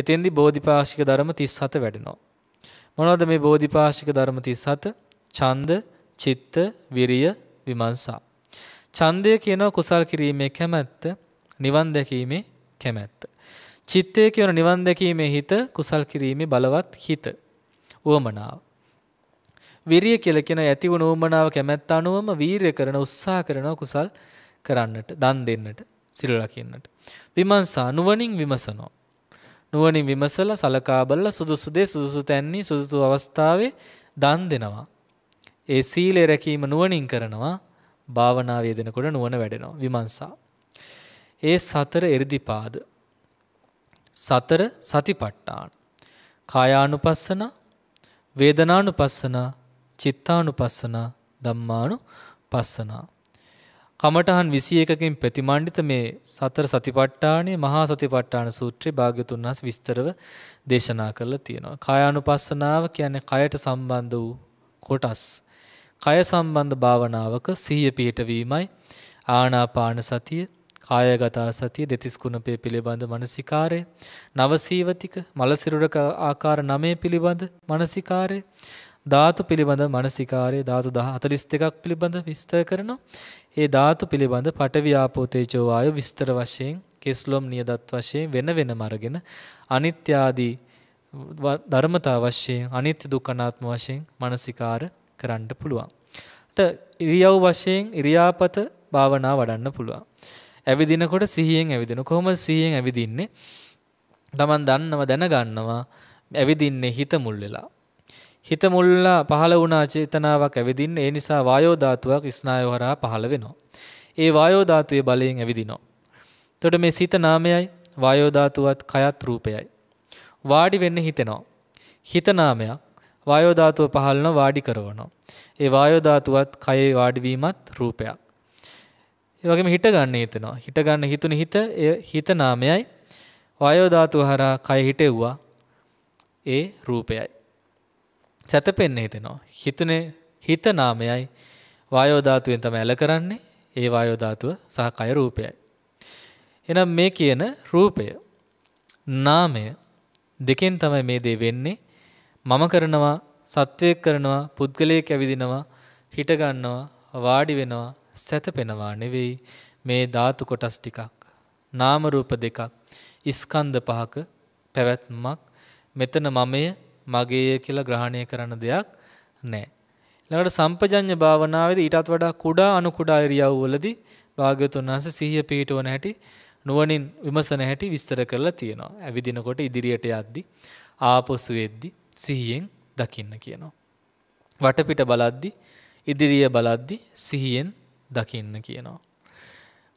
එතෙන්දි බෝධිපාශික ධර්ම 37 වැඩෙනවා. මොනවද මේ බෝධිපාශික ධර්ම 37? ඡන්ද, චිත්ත, විරිය, විමර්ශා. ඡන්දය කියනවා කුසල් කිරීමේ කැමැත්ත, නිවන් දැකීමේ කැමැත්ත. චිත්තය කියන නිවන් දැකීමේ හිත, කුසල් කිරීමේ බලවත් හිත. උවමනාව. විරිය කියලා කියන ඇති වුණ උවමනාව කැමැත්ත අනුවම වීරය කරන උත්සාහ කරන කුසල් කරන්නට, දන් දෙන්නට, සිල් රකින්නට. විමර්ශා නුවණින් විමසනවා. නුවණින් විමසලා සලකා බලලා සුදුසු දේ සුදුසු තැන්නේ සුදුසු අවස්ථාවේ දන් දෙනවා. ඒ සීලය රැකීම නුවණින් කරනවා. භාවනාවේ දෙනකොට නුවණ වැඩෙනවා. විමර්ශා. ඒ සතර එ르දිපාද. සතර සතිපට්ඨාන. කායානුපස්සන, වේදනානුපස්සන, චිත්තානුපස්සන, ධම්මානුපස්සනා කමඨහන් 21කින් ප්‍රතිමණ්ඩිත මේ සතර සතිපට්ඨානයේ මහා සතිපට්ඨාන සූත්‍රය භාග්‍යතුන් වහන්සේ විස්තරව දේශනා කරලා තියෙනවා. කායානුපස්සනාව කියන්නේ කයට සම්බන්ධ වූ කොටස්. කය සම්බන්ධ භාවනාවක සිහිය පිහිටවීමයි ආනාපාන සතිය, කායගත සතිය, දෙතිස් කුණපේ පිළිබඳ මනසිකාරය, නවසීවතික, මලසිරුරක ආකාර 9 පිළිබඳ මනසිකාරය, ධාතු පිළිබඳ මානසිකාරය ධාතු 42ක් පිළිබඳ විස්තර කරනවා. ඒ ධාතු පිළිබඳ පඨවි ආපෝ තේජෝ වායෝ විස්තර වශයෙන් කෙස්ලොම් නියදත් වශයෙන් වෙන වෙනම අරගෙන අනිත්‍ය ආදී ධර්මතා වශයෙන් අනිත්‍ය දුක්ඛ අනාත්ම වශයෙන් මානසිකාර කරන්න පුළුවන්. ඉරියව් වශයෙන් ඉරියාපත භාවනා වඩන්න පුළුවන්. ඇවිදිනකොට සිහියෙන් ඇවිදින. කොහොමද සිහියෙන් ඇවිදින්නේ? Taman දන්නව දැනගන්නවා ඇවිදින්නේ හිත මුල් වෙලා. හිත මුල්ලා පහළ වුණ චේතනාවක් ඇවිදින්න ඒ නිසා වායෝ ධාතුවක් ස්නායු හරහා පහළ වෙනවා. ඒ වායෝ ධාතුවේ බලයෙන් ඇවිදිනවා. එතකොට මේ සිත නාමයයි වායෝ ධාතුවත් කයත් රූපයයි. වාඩි වෙන්න හිතෙනවා. හිත නාමයක් වායෝ ධාතුව පහළන වාඩි කරවනවා. ඒ වායෝ ධාතුවත් කයේ වාඩි වීමත් රූපයක්. ඒ වගේම හිත ගන්න හිතෙනවා. හිත ගන්න හිතුන හිත ඒ හිත නාමයයි වායෝ ධාතුව හරහා කය හිටෙව්වා. ඒ රූපයයි. සැතපෙන්න හිතෙනවා. හිතනේ හිත නාමයයි වායෝ ධාතුවෙන් තමයි ඇල කරන්නේ. ඒ වායෝ ධාතුව සහ කය රූපයයි. එහෙනම් මේ කියන රූපය නාමය දෙකෙන් තමයි මේ දේ වෙන්නේ. මම කරනවා, සත්වයක් කරනවා, පුද්ගලයෙක් ඇවිදිනවා, හිට ගන්නවා, වාඩි වෙනවා, සැතපෙනවා නෙවෙයි මේ ධාතු කොටස් ටිකක්. නාම රූප දෙකක්. ස්කන්ධ පහක පැවැත්මක් මෙතන මමයේ මගේය කියලා ග්‍රහණය කරන දෙයක් නැහැ. ඊළඟට සම්පජඤ්ඤ භාවනාවේදී ඊටත් වඩා කුඩා අනු කුඩා ඉරියව්වලදී භාග්‍යවතුන් වහන්සේ සිහිය පිහිටවන හැටි නුවණින් විමසන හැටි විස්තර කරලා තියෙනවා. ඇවිදිනකොට ඉදිරියට යද්දි ආපසු වෙද්දි සිහියෙන් දකින්න කියනවා. වටපිට බලද්දි ඉදිරිය බලද්දි සිහියෙන් දකින්න කියනවා.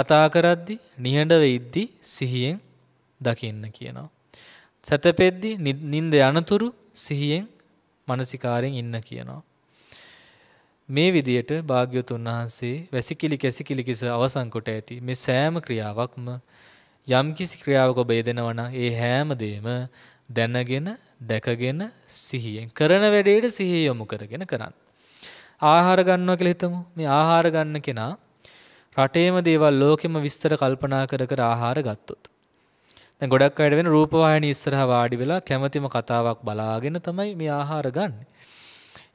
කතා කරද්දි නිහඬ වෙද්දි සිහියෙන් දකින්න කියනවා. සැතපෙද්දී නිින්ද යනතුරු සිහියෙන් මානසිකාරයෙන් ඉන්න කියනවා. මේ විදියට භාග්‍යවතුන් වහන්සේ වැසිකිලි කැසිකිලි කිස අවසන් කොට ඇති මේ සෑම ක්‍රියාවක්ම යම් කිසි ක්‍රියාවක ඔබ යෙදෙනවා නම් ඒ හැම දෙම දැනගෙන දැකගෙන සිහියෙන් කරන වැඩේට සිහිය යොමු කරගෙන කරන්න. ආහාර ගන්නවා කියලා හිතමු. මේ ආහාර ගන්න කෙනා රටේම දේවල් ලෝකෙම විස්තර කල්පනා කර කර ආහාර ගත්තොත් දැන් ගොඩක් අයට වෙන රූපවාහිනී ඉස්සරහා වාඩි වෙලා කැමැතිම කතාවක් බලාගෙන තමයි මේ ආහාර ගන්න.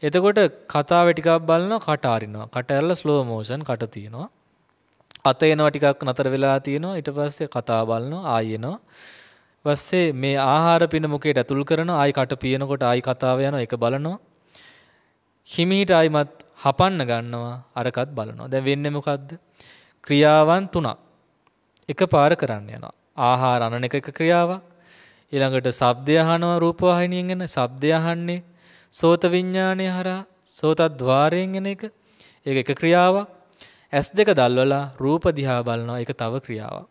එතකොට කතාව ටිකක් බලනවා කට අරිනවා. කට ඇරලා ස්ලෝ මෝෂන් කට තියනවා. අත එනවා ටිකක් නතර වෙලා තියෙනවා. ඊට පස්සේ කතා බලනවා ආයෙ එනවා. පස්සේ මේ ආහාර පින මුකේට ඇතුල් කරනවා. ආයි කට පියනකොට ආයි කතාව යනවා. ඒක බලනවා. හිමීට ආයිමත් හපන්න ගන්නවා අරකත් බලනවා. දැන් වෙන්නේ මොකද්ද? ක්‍රියාවන් තුනක් එකපාර කරන්න යනවා. ආහාර අනන එක එක ක්‍රියාවක්. ඊළඟට ශබ්දය අහනවා රූපවාහිනියෙන් එන ශබ්දය අහන්නේ සෝත විඥානය හරහා සෝතද්්වාරයෙන් එන එක. ඒක එක ක්‍රියාවක්. ඇස් දෙක දල්වලා රූප දිහා බලනවා ඒක තව ක්‍රියාවක්.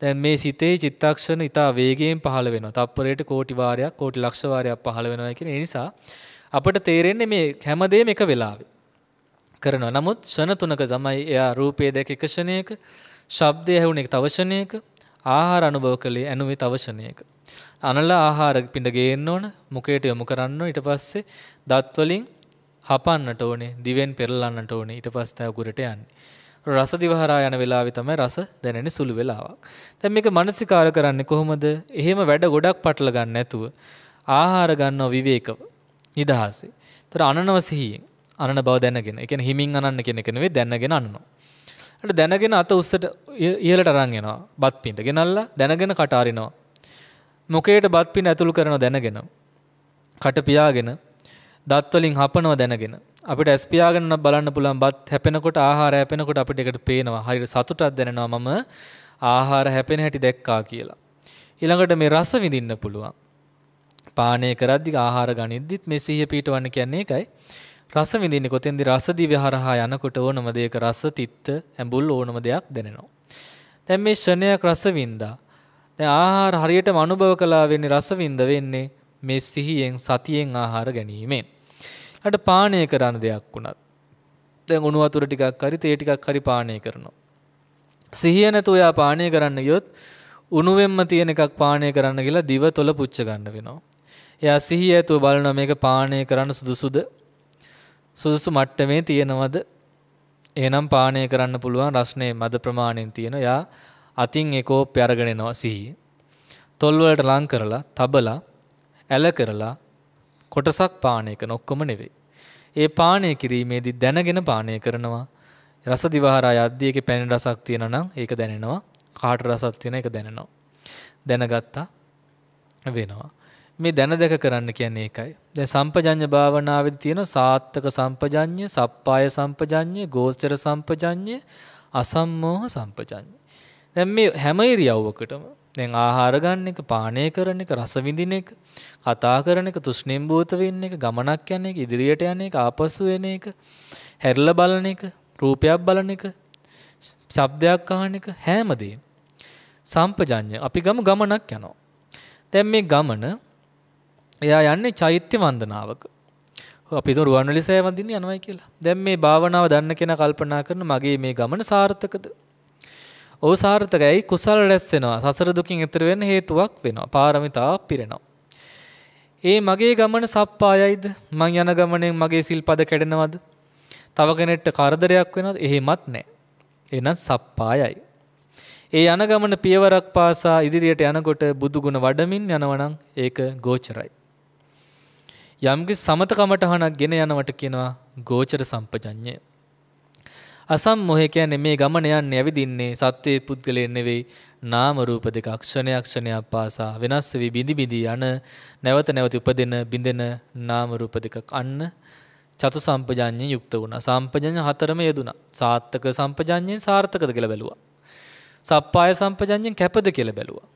දැන් මේ සිතේ චිත්තක්ෂණ ඊට වේගයෙන් පහළ වෙනවා. තප්පරයට කෝටි වාරයක් කෝටි ලක්ෂ වාරයක් පහළ වෙනවා කියන ඒ නිසා අපිට තේරෙන්නේ මේ හැමදේම එක වෙලාවේ. කරනවා. නමුත් ෂණ තුනක තමයි එයා රූපයේ දැක එක ෂණයක, ශබ්දය ඇහුණ එක තව ෂණයක, ආහාර අනුභව කළේ ඇනුමේ තවශනයක. අනලා ආහාර පිඬ ගේන්න ඕන මුකයට යොමු කරන්න ඊට පස්සේ දත් වලින් හපන්නට ඕනේ දිවෙන් පෙරලන්නට ඕනේ ඊට පස්සේ උගුරට යන්නේ. රස දිවහරා යන වෙලාවේ තමයි රස දැනෙන්නේ සුළු වෙලාවක්. දැන් මේක මානසිකාර කරන්නේ කොහොමද? එහෙම වැඩ ගොඩක් පටල ගන්න නැතුව ආහාර ගන්නව විවේකව. නිදහසේ. ඒතර අනනව සිහියෙන් අනන බව දැනගෙන. ඒ කියන්නේ හිමින් අනන්න කියන එක නෙවෙයි දැනගෙන අනනවා. ට දැනගෙන අත උස්සට ඉහලට අරංගෙනවා බත් පින්ට ගෙනල්ලා දැනගෙන කටාරිනවා. මොකේට බත් පින් ඇතුළු කරන දැනගෙන. කට පියාගෙන දත්වලින් හපනව දැනගෙන අපිට ඇස්පියාගෙන බලන්න පුළුවන් බත් හැපෙනකොට ආහාර හැපෙනකොට අපිට එකට පේනවා හරියට සතුටක් දැනෙනවා මම ආහාර හැපෙන හැටි දැක්කා කියලා. ඊළඟට මේ රස විඳින්න පුළුවන්. පානය කරද්දි ආහාර ගනිද්දිත් මේ සිහිය පිටවන්න කියන්නේ ඒකයි. රස විඳින්නේ කොතෙන්ද රස දිව්‍ය හරහා යනකොට ඕනම දෙයක රස තිත්ත ඇඹුල් ඕනම දෙයක් දැනෙනවා. දැන් මේ ශ්‍රණයක් රස වින්දා. දැන් ආහාර හරියටම අනුභව කළා වෙන්නේ රස වින්ද වෙන්නේ මේ සිහියෙන් සතියෙන් ආහාර ගැනීමෙන්. ඊට පානය කරන දෙයක් වුණත් දැන් උණු වතුර ටිකක් හරි තේ ටිකක් හරි පානය කරනවා. සිහිය නැතුව එයා පානය කරන්න ගියොත් උණුවෙන්ම තියෙන එකක් පානය කරන්න කියලා දිව තොල පුච්ච ගන්න වෙනවා. එයා සිහිය ඇතුව බලනවා මේක පානය කරන්න සුදුසුද සුදුසු මට්ටමේ තියෙනවද? එහෙනම් පානය කරන්න පුළුවන් රස්නේ මද ප්‍රමාණයෙන් තියෙන. යා අතින් ඒ කෝප්පය අරගෙන එනවා සිහිය. තොල් වලට ලං කරලා, තබලා, ඇල කරලා කොටසක් පානය කරන ඔක්කොම නෙවෙයි. ඒ පානය කිරීමේදී දැනගෙන පානය කරනවා. රස දිවහරා යද්දී ඒකේ පැණි රසක් තියෙනවා නම් ඒක දැනෙනවා. කාට රසක් තියෙන එක දැනෙනවා. දැනගත්තා වෙනවා. මේ දැනදක කරන්න කියන්නේ ඒකයි. දැන් සම්පජඤ්ඤ භාවනාවේදී තියෙන සාත්තක සම්පජඤ්ඤ, සප්පාය සම්පජඤ්ඤ, ගෝස්චර සම්පජඤ්ඤ, අසම්මෝහ සම්පජඤ්ඤ. දැන් මේ හැම ඉරියව්වකටම දැන් ආහාර ගන්න එක, පානය කරන එක, රස විඳින එක, කතා කරන එක, තුෂ්ණිම්බූත වෙන්න එක, ගමනක් යන එක, ඉදිරියට යන එක, ආපසු එන එක, හැරිලා බලන එක, රූපයක් බලන එක, ශබ්දයක් අහන එක හැමදේම සම්පජඤ්ඤ. අපි ගම ගමනක් යනවා. දැන් මේ ගමන එයා යන්නේ චෛත්‍ය වන්දනාවක. අපි හිතමු රුවන්වැලි සෑවඳින්න යනවායි කියලා. දැන් මේ භාවනාව දන්න කෙනා කල්පනා කරන මගේ මේ ගමන සාර්ථකද? ඔව් සාර්ථකයි. කුසල රැස් වෙනවා. සසර දුකින් එතර වෙන්න හේතුවක් වෙනවා. පාරමිතා පිරෙනවා. ඒ මගේ ගමන සප්පායයිද? මං යන ගමනෙන් මගේ සිල්පද කැඩෙනවද? තව කෙනෙක්ට කරදරයක් වෙනවද? එහෙමත් නැහැ. එහෙනම් සප්පායයි. ඒ යන ගමන පියවරක් පාසා ඉදිරියට යනකොට බුදුගුණ වඩමින් යනවනම් ඒක ගෝචරයි. යම්කි සමත කමටහනක් ගෙන යනවට කියනවා ගෝචර සම්පජඤ්ඤය. අසම් මොහේ කියන්නේ මේ ගමන යන්නේ ඇවිදින්නේ සත්වයේ පුද්ගලයන් නෙවෙයි නාම රූප දෙක අක්ෂණය අක්ෂණයක් පාසා වෙනස් වෙවි බිඳි බිඳි යන නැවත නැවත උපදින බිඳෙන නාම රූප දෙකක් අන්න චතු සම්පජඤ්ඤය යුක්ත වුණා. සම්පජඤ්ඤ හතරම යෙදුණා. සාත්තක සම්පජඤ්ඤයෙන් සාර්ථකද කියලා බැලුවා. සප්පාය සම්පජඤ්ඤයෙන් කැපද කියලා බැලුවා.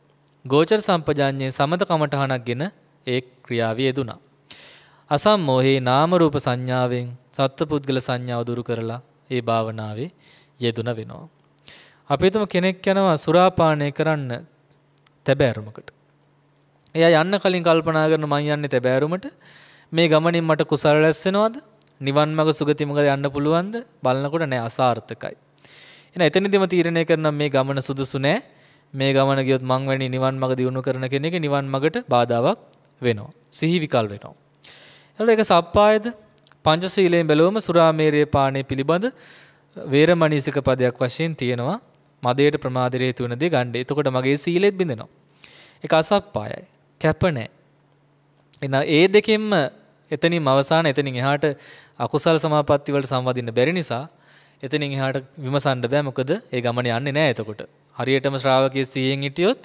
ගෝචර සම්පජඤ්ඤයෙන් සමත කමඨහනක්ගෙන ඒ ක්‍රියාවේ යෙදුණා. අසම්මෝහේ නාම රූප සංඥාවෙන් සත්පුද්ගල සංඥාව දුරු කරලා ඒ භාවනාවේ යෙදුන වෙනවා. අපි හිතමු කෙනෙක් යනවා සුරාපානය කරන්න තැබෑරුමකට. එයා යන්න කලින් කල්පනා කරන මං යන්නේ තැබෑරුමට මේ ගමනින් මට කුසල රැස් වෙනවද? නිවන් මඟ සුගතිමඟ යන්න පුළුවන්ද? බලනකොට නෑ අසාර්ථකයි. එහෙනම් එතනදිම තීරණය කරන මේ ගමන සුදුසු නෑ. මේ ගමන ගියොත් මං වැනි නිවන් මඟ දියුණු කරන කෙනෙක් නිවන් මඟට බාධාවක් වෙනවා. සිහි විකල් වෙනවා. එතකොට ඒක සප්පායද පංචශීලයෙන් බැලුවම සුරාමේරයේ පානය පිළිබඳ වේරමණී සිකපදයක් වශයෙන් තියෙනවා. මදයට ප්‍රමාදයේ හේතු වෙන දේ ගන්න. එතකොට මගේ සීලෙත් බිඳෙනවා. ඒක අසප්පායයි. කැප නැහැ. එන ඒ දෙකෙන්ම එතනින් අවසාන එතනින් එහාට අකුසල් සමාපatti වලට සම්බන්ධින්න බැරි නිසා එතනින් එහාට විමසන්න බෑ මොකද ඒ ගමන යන්නේ නැහැ එතකොට. හරියටම ශ්‍රාවකයේ සීයෙන් හිටියොත්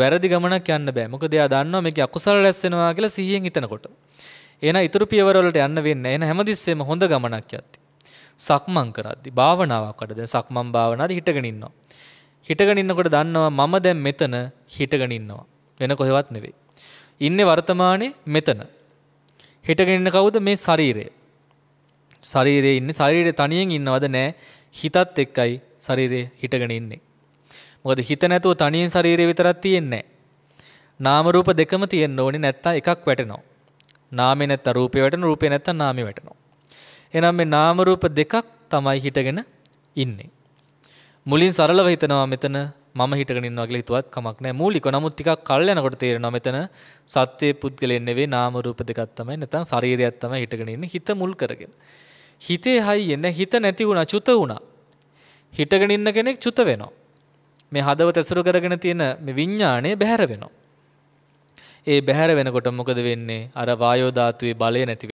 වැරදි ගමනක් යන්න බෑ. මොකද එයා දන්නවා මේක අකුසල රැස් වෙනවා කියලා සීයෙන් හිතනකොට. එහෙනම් ඊතුරු පියවර වලට යන්න වෙන්නේ. එහෙනම් හැමතිස්සෙම හොඳ ගමනක් යද්දි. සක්මන් කරද්දි භාවනාවක් අඩ දැන් සක්මන් භාවනාවේ හිටගෙන ඉන්නවා. හිටගෙන ඉන්නකොට දන්නවා මම දැන් මෙතන හිටගෙන ඉන්නවා. වෙන කොහෙවත් නෙවෙයි. ඉන්නේ වර්තමානයේ මෙතන. හිටගෙන ඉන්න කවුද මේ ශරීරය? ශරීරයේ ඉන්නේ ශරීරයේ තනියෙන් ඉන්නවද නැහැ. හිතත් එක්කයි ශරීරයේ හිටගෙන ඉන්නේ. මොකද හිත නැතුව තනියෙන් ශරීරය විතරක් තියෙන්නේ නැහැ. නාම රූප දෙකම තියෙන්න ඕනේ නැත්තම් එකක් වැටෙනවා. නාමේ නැත්තම් රූපේ වැටෙනවා රූපේ නැත්තම් නාමේ වැටෙනවා එහෙනම් මේ නාම රූප දෙකක් තමයි හිටගෙන ඉන්නේ මුලින් සරලව හිතනවා මෙතන මම හිටගෙන ඉන්නවා කියලා හිතුවත් කමක් නැහැ මූලිකව නමුත් ටිකක් කල් යනකොට තේරෙනවා මෙතන සත්‍යයේ පුද්ගලෙන් නෙවෙයි නාම රූප දෙකක් තමයි නැත්නම් ශරීරයක් තමයි හිටගෙන ඉන්නේ හිත මුල් කරගෙන හිතේ හයියෙන් දැන් හිත නැති වුණා චුත වුණා හිටගෙන ඉන්න කෙනෙක් චුත වෙනවා මේ හදවත ඇසුරු කරගෙන තියෙන මේ විඥාණය බැහැර වෙනවා ඒ බැහැර වෙනකොට මොකද වෙන්නේ? අර වායෝ ධාතුවේ බලය නැති